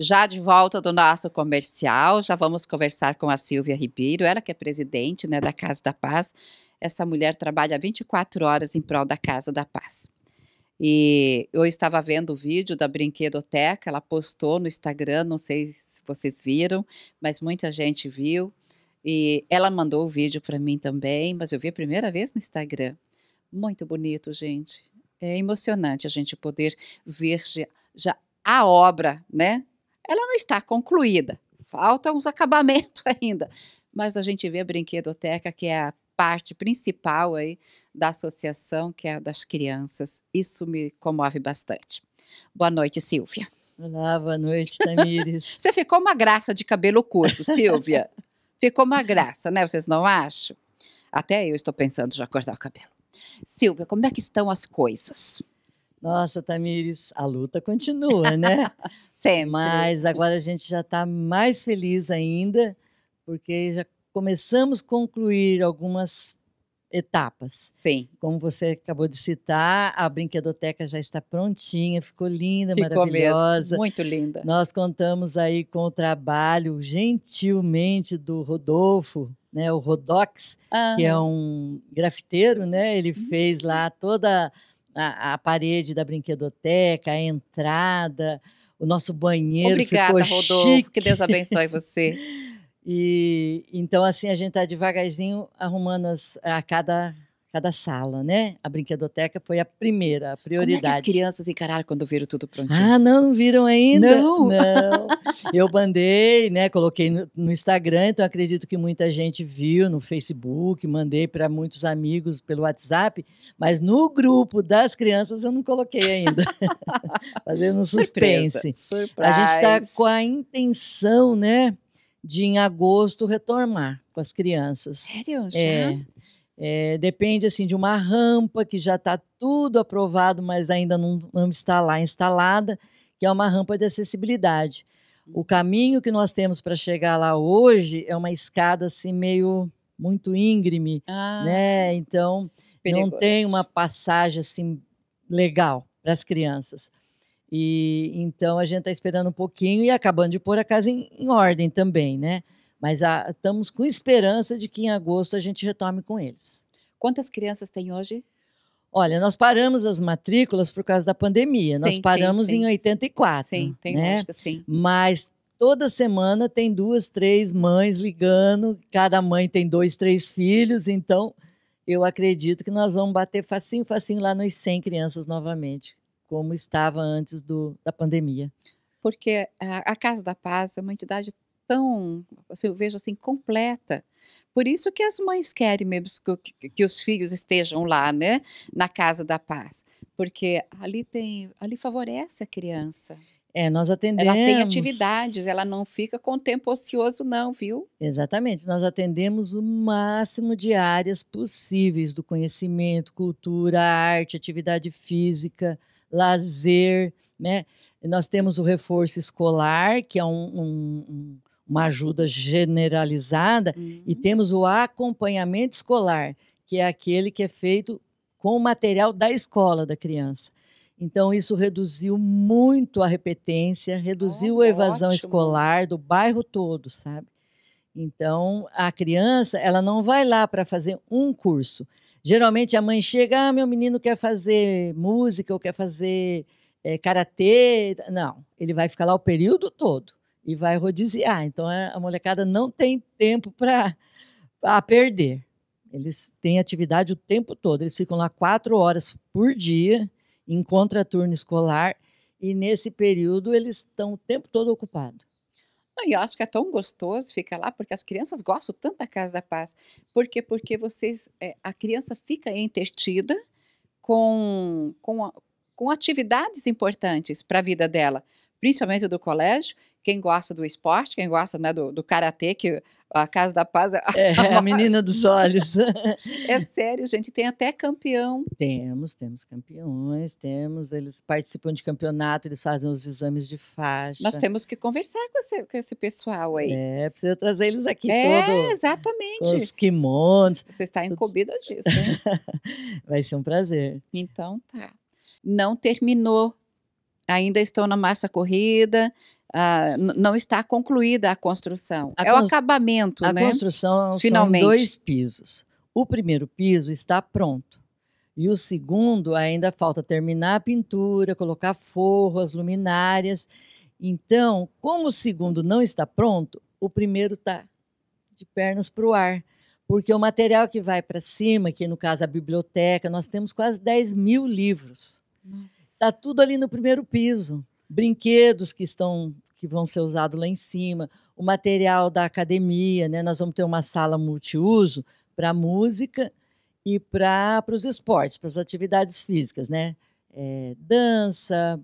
Já de volta do nosso comercial, já vamos conversar com a Silvia Ribeiro, ela que é presidente né, da Casa da Paz. Essa mulher trabalha 24 horas em prol da Casa da Paz. E eu estava vendo o vídeo da Brinquedoteca, ela postou no Instagram, não sei se vocês viram, mas muita gente viu. E ela mandou o vídeo para mim também, mas eu vi a primeira vez no Instagram. Muito bonito, gente. É emocionante a gente poder ver já a obra, né, ela não está concluída, falta uns acabamentos ainda, mas a gente vê a brinquedoteca, que é a parte principal aí da associação, que é a das crianças. Isso me comove bastante. Boa noite, Silvia. Olá, boa noite, Tamires. Você ficou uma graça de cabelo curto, Silvia. ficou uma graça, né? Vocês não acham? Até eu estou pensando já cortar o cabelo. Silvia, como é que estão as coisas? Nossa, Tamires, a luta continua, né? Sempre. Mas agora a gente já está mais feliz ainda, porque já começamos a concluir algumas etapas. Sim. Como você acabou de citar, a brinquedoteca já está prontinha, ficou linda, ficou maravilhosa. Mesmo, muito linda. Nós contamos aí com o trabalho gentilmente do Rodolfo, né, o Rodox, que é um grafiteiro, né? Ele uhum. fez lá toda a, parede da brinquedoteca, a entrada, o nosso banheiro Obrigada, ficou Rodolfo, chique. que Deus abençoe você. e então assim a gente está devagarzinho arrumando as, a cada cada sala, né? A brinquedoteca foi a primeira, a prioridade. Como é que as crianças encararam quando viram tudo prontinho? Ah, não, viram ainda? Não! Não! Eu mandei, né? Coloquei no, no Instagram, então acredito que muita gente viu no Facebook, mandei para muitos amigos pelo WhatsApp, mas no grupo das crianças eu não coloquei ainda. Fazendo um suspense. Surpresa. A gente está com a intenção, né? de em agosto retornar com as crianças. Sério? É. Já? É, é, depende assim de uma rampa que já está tudo aprovado, mas ainda não, não, está lá instalada, que é uma rampa de acessibilidade. O caminho que nós temos para chegar lá hoje é uma escada assim meio muito íngreme, ah, né? Então perigoso. não tem uma passagem assim legal para as crianças. E então a gente está esperando um pouquinho e acabando de pôr a casa em, em ordem também, né? Mas a, ah, estamos com esperança de que em agosto a gente retome com eles. Quantas crianças tem hoje? Olha, nós paramos as matrículas por causa da pandemia. Sim, nós paramos sim, sim. em 84. Sim, tem né? lógica, sim. Mas toda semana tem duas, três mães ligando. Cada mãe tem dois, três filhos. Então, eu acredito que nós vamos bater facinho, facinho lá nos 100 crianças novamente, como estava antes do, da pandemia. Porque a Casa da Paz é uma entidade tão, assim, eu vejo assim, completa. Por isso que as mães querem mesmo que, que, os filhos estejam lá, né, na casa da paz, porque ali tem, ali favorece a criança. É, nós atendemos. Ela tem atividades, ela não fica com tempo ocioso, não, viu? Exatamente. Nós atendemos o máximo de áreas possíveis do conhecimento, cultura, arte, atividade física, lazer, né? Nós temos o reforço escolar, que é um, um, uma ajuda generalizada uhum. e temos o acompanhamento escolar, que é aquele que é feito com o material da escola da criança. Então, isso reduziu muito a repetência, reduziu a evasão ótimo. escolar do bairro todo, sabe? Então, a criança, ela não vai lá para fazer um curso. Geralmente, a mãe chega, ah, meu menino quer fazer música ou quer fazer é, karatê. Não, ele vai ficar lá o período todo e vai rodiziar. Ah, então é, a molecada não tem tempo para perder. Eles têm atividade o tempo todo. Eles ficam lá quatro horas por dia em contraturno escolar e nesse período eles estão o tempo todo ocupados. E eu acho que é tão gostoso ficar lá, porque as crianças gostam tanto da Casa da Paz. Por quê? Porque vocês, é, a criança fica entretida com, com, com atividades importantes para a vida dela principalmente do colégio, quem gosta do esporte, quem gosta né, do, do karatê, que a Casa da Paz é, é a menina dos olhos. é sério, gente, tem até campeão. Temos, temos campeões, temos, eles participam de campeonato, eles fazem os exames de faixa. Nós temos que conversar com esse, com esse pessoal aí. É, precisa trazer eles aqui é, todo. exatamente. os kimonos. Você está incumbida disso, hein? Vai ser um prazer. Então tá. Não terminou ainda estão na massa corrida, ah, não está concluída a construção. A é o acabamento, a né? A construção Finalmente. são dois pisos. O primeiro piso está pronto. E o segundo ainda falta terminar a pintura, colocar forro, as luminárias. Então, como o segundo não está pronto, o primeiro está de pernas para o ar. Porque o material que vai para cima, que no caso é a biblioteca, nós temos quase 10 mil livros. Nossa. Está tudo ali no primeiro piso. Brinquedos que estão que vão ser usados lá em cima, o material da academia, né? Nós vamos ter uma sala multiuso para música e para os esportes, para as atividades físicas, né? É, dança,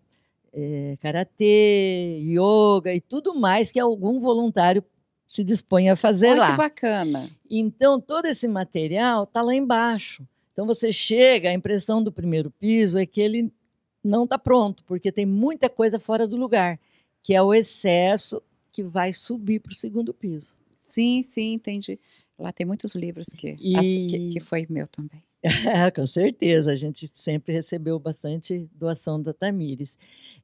é, karatê, yoga e tudo mais que algum voluntário se dispõe a fazer Olha lá. Que bacana. Então, todo esse material está lá embaixo. Então, você chega, a impressão do primeiro piso é que ele não está pronto, porque tem muita coisa fora do lugar, que é o excesso que vai subir para o segundo piso. Sim, sim, entendi. Lá tem muitos livros que, e... que, que, foi meu também. Ah, com certeza, a gente sempre recebeu bastante doação da Tamires.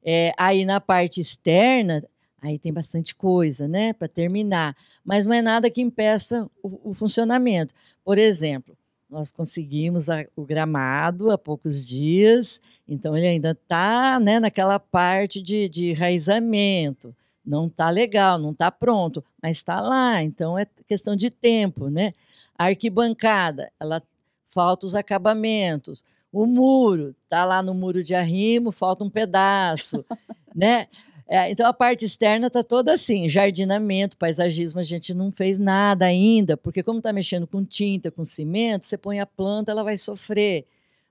É, aí na parte externa, aí tem bastante coisa, né, para terminar. Mas não é nada que impeça o, o funcionamento. Por exemplo, nós conseguimos a, o gramado há poucos dias, então ele ainda está né, naquela parte de, de enraizamento. Não está legal, não está pronto, mas está lá, então é questão de tempo, né? A arquibancada, ela falta os acabamentos. O muro, está lá no muro de arrimo, falta um pedaço, né? É, então a parte externa está toda assim, jardinamento, paisagismo, a gente não fez nada ainda, porque como está mexendo com tinta, com cimento, você põe a planta, ela vai sofrer.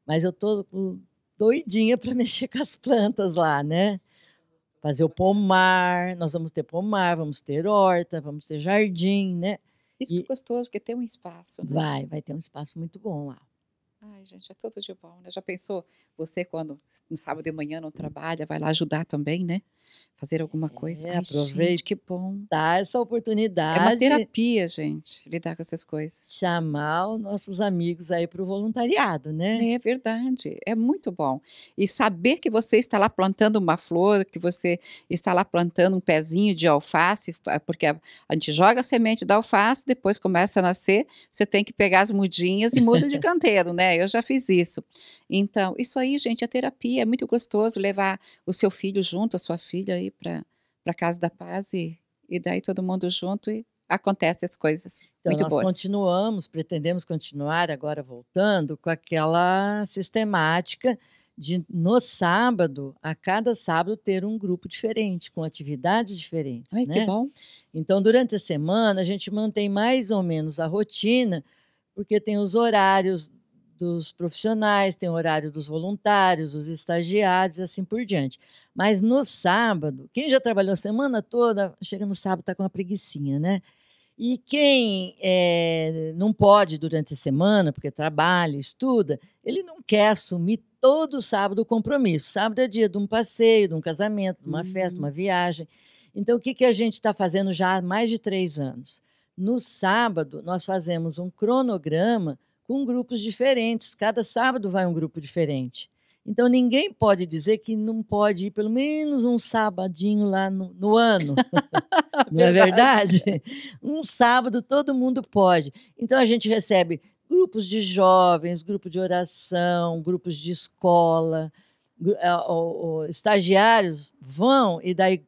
Mas eu estou doidinha para mexer com as plantas lá, né? Fazer o pomar, nós vamos ter pomar, vamos ter horta, vamos ter jardim, né? Isso e... é gostoso, porque tem um espaço. Né? Vai, vai ter um espaço muito bom lá. Ah, Ai, gente, é tudo de bom, né? Já pensou você quando no sábado de manhã não trabalha, vai lá ajudar também, né? Fazer alguma coisa. É, aproveita. que bom. Dar essa oportunidade. É uma terapia, gente, lidar com essas coisas. Chamar os nossos amigos aí para o voluntariado, né? É verdade. É muito bom. E saber que você está lá plantando uma flor, que você está lá plantando um pezinho de alface, porque a, a gente joga a semente da alface, depois começa a nascer, você tem que pegar as mudinhas e muda de canteiro, né? Eu já fiz isso. Então, isso aí, gente, é terapia, é muito gostoso levar o seu filho junto, a sua filha aí para para casa da paz e, e daí todo mundo junto e acontece as coisas. Então, muito nós boas. continuamos, pretendemos continuar agora voltando com aquela sistemática de no sábado, a cada sábado ter um grupo diferente, com atividades diferentes. Ai, né? que bom. Então, durante a semana, a gente mantém mais ou menos a rotina, porque tem os horários dos profissionais, tem o horário dos voluntários, dos estagiários e assim por diante. Mas no sábado, quem já trabalhou a semana toda, chega no sábado está com uma preguiçinha, né? E quem é, não pode durante a semana, porque trabalha, estuda, ele não quer assumir todo sábado o compromisso. Sábado é dia de um passeio, de um casamento, de uma uhum. festa, de uma viagem. Então, o que, que a gente está fazendo já há mais de três anos? No sábado, nós fazemos um cronograma com grupos diferentes. Cada sábado vai um grupo diferente. Então ninguém pode dizer que não pode ir pelo menos um sabadinho lá no, no ano. não é verdade? Um sábado todo mundo pode. Então a gente recebe grupos de jovens, grupo de oração, grupos de escola, eh, estagiários vão e daí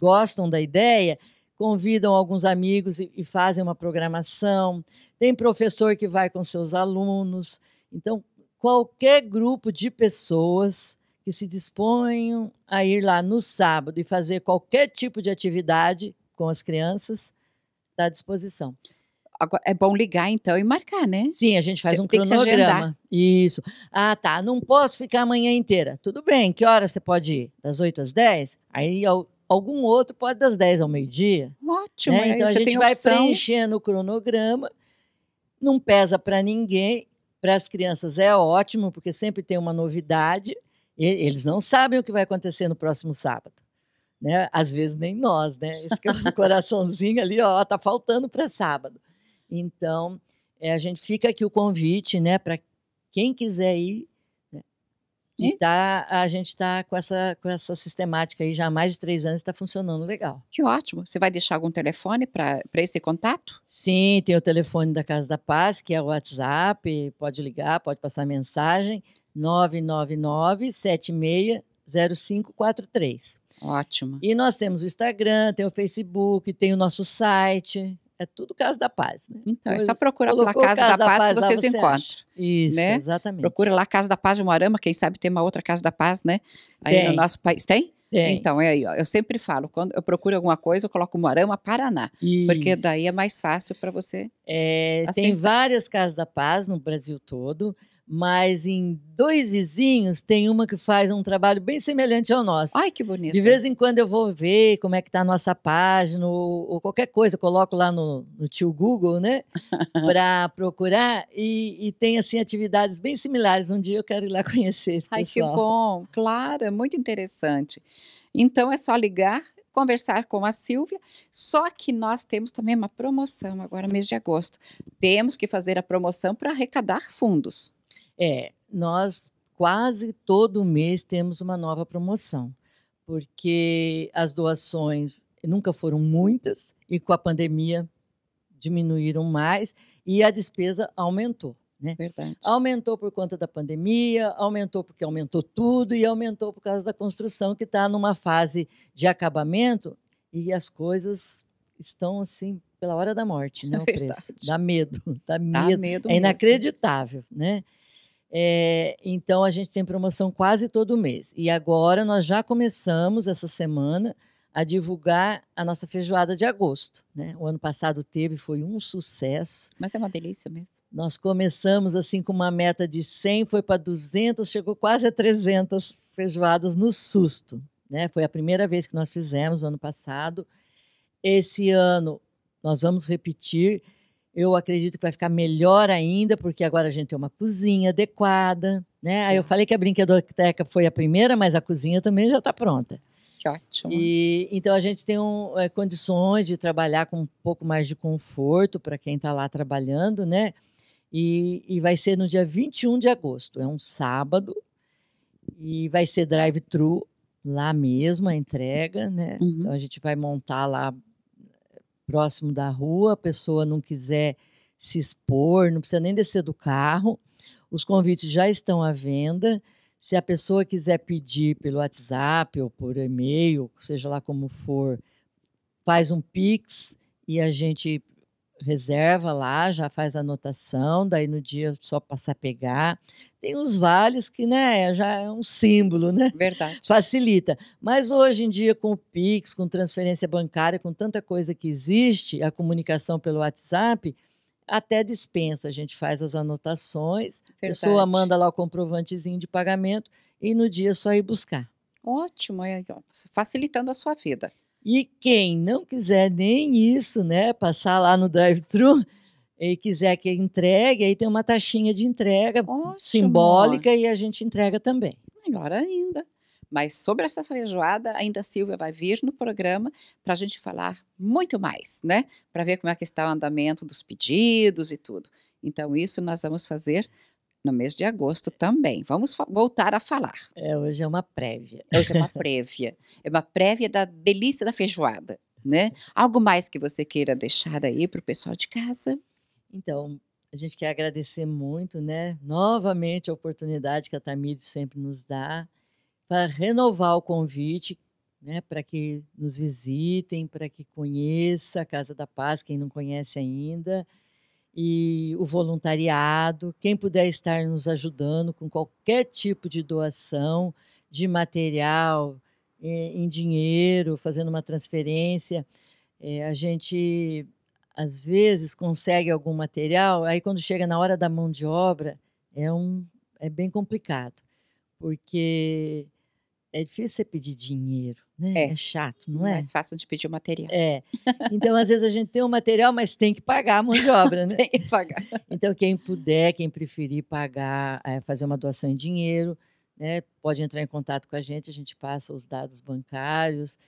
gostam da ideia convidam alguns amigos e, e fazem uma programação. Tem professor que vai com seus alunos. Então, qualquer grupo de pessoas que se disponham a ir lá no sábado e fazer qualquer tipo de atividade com as crianças, está à disposição. é bom ligar então e marcar, né? Sim, a gente faz um Tem cronograma. Isso. Ah, tá. Não posso ficar a manhã inteira. Tudo bem, que hora você pode ir? Das 8 às 10? Aí eu Algum outro pode das 10 ao meio-dia. Ótimo, né? Então a gente vai opção. preenchendo o cronograma, não pesa para ninguém. Para as crianças é ótimo, porque sempre tem uma novidade. eles não sabem o que vai acontecer no próximo sábado. Né? Às vezes nem nós, né? Esse é um coraçãozinho ali, ó, tá faltando para sábado. Então, é, a gente fica aqui o convite, né, para quem quiser ir e tá, a gente está com essa, com essa sistemática aí já há mais de três anos, está funcionando legal. Que ótimo. Você vai deixar algum telefone para esse contato? Sim, tem o telefone da Casa da Paz, que é o WhatsApp, pode ligar, pode passar mensagem, 999 760543 Ótimo. E nós temos o Instagram, tem o Facebook, tem o nosso site, é tudo Casa da Paz, né? Então, é só procurar pela Casa, Casa da, da, Paz, Paz que vocês você encontram. Acha. Isso, né? exatamente. Procura lá Casa da Paz de Moarama, quem sabe tem uma outra Casa da Paz, né? Aí tem. no nosso país. Tem? Tem. Então, é aí, ó, eu sempre falo, quando eu procuro alguma coisa, eu coloco Moarama, Paraná, Isso. porque daí é mais fácil para você. É, tem várias Casas da Paz no Brasil todo, mas em dois vizinhos tem uma que faz um trabalho bem semelhante ao nosso. Ai, que bonito. De vez em quando eu vou ver como é que está a nossa página ou, ou qualquer coisa, coloco lá no, no tio Google, né, para procurar e, e, tem assim atividades bem similares. Um dia eu quero ir lá conhecer esse Ai, pessoal. Ai, que bom. Claro, é muito interessante. Então é só ligar, conversar com a Silvia. Só que nós temos também uma promoção agora mês de agosto. Temos que fazer a promoção para arrecadar fundos. É, nós quase todo mês temos uma nova promoção, porque as doações nunca foram muitas e com a pandemia diminuíram mais e a despesa aumentou. Né? Verdade. Aumentou por conta da pandemia, aumentou porque aumentou tudo e aumentou por causa da construção que está numa fase de acabamento e as coisas estão assim pela hora da morte, né? o é verdade. preço. Dá medo, dá medo. Dá medo é mesmo. inacreditável, né? É, então a gente tem promoção quase todo mês. E agora nós já começamos essa semana a divulgar a nossa feijoada de agosto. Né? O ano passado teve, foi um sucesso. Mas é uma delícia mesmo. Nós começamos assim com uma meta de 100, foi para 200, chegou quase a 300 feijoadas no susto. Né? Foi a primeira vez que nós fizemos no ano passado. Esse ano nós vamos repetir. Eu acredito que vai ficar melhor ainda, porque agora a gente tem uma cozinha adequada, né? Aí eu falei que a brinquedoteca foi a primeira, mas a cozinha também já está pronta. Que ótimo. E, então a gente tem um, é, condições de trabalhar com um pouco mais de conforto para quem está lá trabalhando, né? E, e, vai ser no dia 21 de agosto, é um sábado, e vai ser drive-thru lá mesmo a entrega, né? Uhum. Então a gente vai montar lá próximo da rua, a pessoa não quiser se expor, não precisa nem descer do carro. Os convites já estão à venda. Se a pessoa quiser pedir pelo WhatsApp ou por e-mail, seja lá como for, faz um Pix e a gente reserva lá, já faz anotação, daí no dia é só passar a pegar. Tem os vales que, né, já é um símbolo, né? Verdade. Facilita. Mas hoje em dia com o Pix, com transferência bancária, com tanta coisa que existe, a comunicação pelo WhatsApp, até dispensa, a gente faz as anotações, Verdade. a pessoa manda lá o comprovantezinho de pagamento e no dia é só ir buscar. Ótimo, facilitando a sua vida. E quem não quiser nem isso, né, passar lá no drive-thru e quiser que entregue, aí tem uma taxinha de entrega Ótimo. simbólica e a gente entrega também. Melhor ainda. Mas sobre essa feijoada, ainda a Silvia vai vir no programa para a gente falar muito mais, né? Para ver como é que está o andamento dos pedidos e tudo. Então, isso nós vamos fazer no mês de agosto também. Vamos voltar a falar. É, hoje é uma prévia. Hoje é uma prévia. é uma prévia da delícia da feijoada, né? Algo mais que você queira deixar aí para o pessoal de casa? Então, a gente quer agradecer muito, né? Novamente a oportunidade que a Tamide sempre nos dá para renovar o convite, né? Para que nos visitem, para que conheça a Casa da Paz, quem não conhece ainda e o voluntariado, quem puder estar nos ajudando com qualquer tipo de doação de material, eh, em dinheiro, fazendo uma transferência. É, a gente, às vezes, consegue algum material, aí quando chega na hora da mão de obra, é, um, é bem complicado, porque é difícil você pedir dinheiro, né? É, é chato, não é? Mais fácil de pedir o material. É. Então, às vezes a gente tem o um material, mas tem que pagar a mão de obra, né? tem que pagar. Então, quem puder, quem preferir pagar, é, fazer uma doação em dinheiro, né? Pode entrar em contato com a gente, a gente passa os dados bancários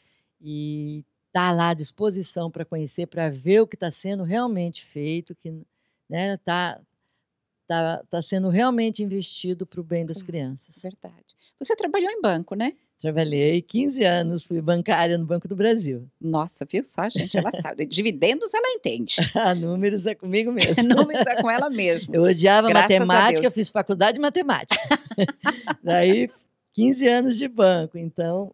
e tá lá à disposição para conhecer, para ver o que está sendo realmente feito, que né, tá está tá sendo realmente investido para o bem das hum, crianças. Verdade. Você trabalhou em banco, né? Trabalhei 15 anos, fui bancária no Banco do Brasil. Nossa, viu só, gente? Ela sabe. Dividendos ela entende. Ah, números é comigo mesmo. Números é com ela mesma. Eu odiava Graças matemática, fiz faculdade de matemática. Daí, 15 anos de banco, então,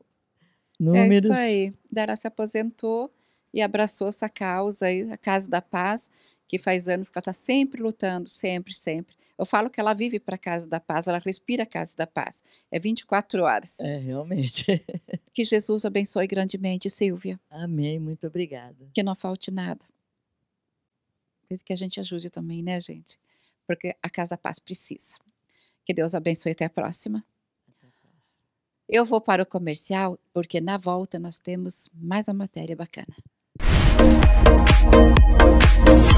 números. É isso aí. Dara se aposentou e abraçou essa causa, a Casa da Paz que faz anos que ela está sempre lutando, sempre, sempre. Eu falo que ela vive para a Casa da Paz, ela respira a Casa da Paz. É 24 horas. É, realmente. que Jesus abençoe grandemente, Silvia. Amém, muito obrigada. Que não falte nada. Pense que a gente ajude também, né, gente? Porque a Casa da Paz precisa. Que Deus abençoe. Até a próxima. Eu vou para o comercial, porque na volta nós temos mais uma matéria bacana. Música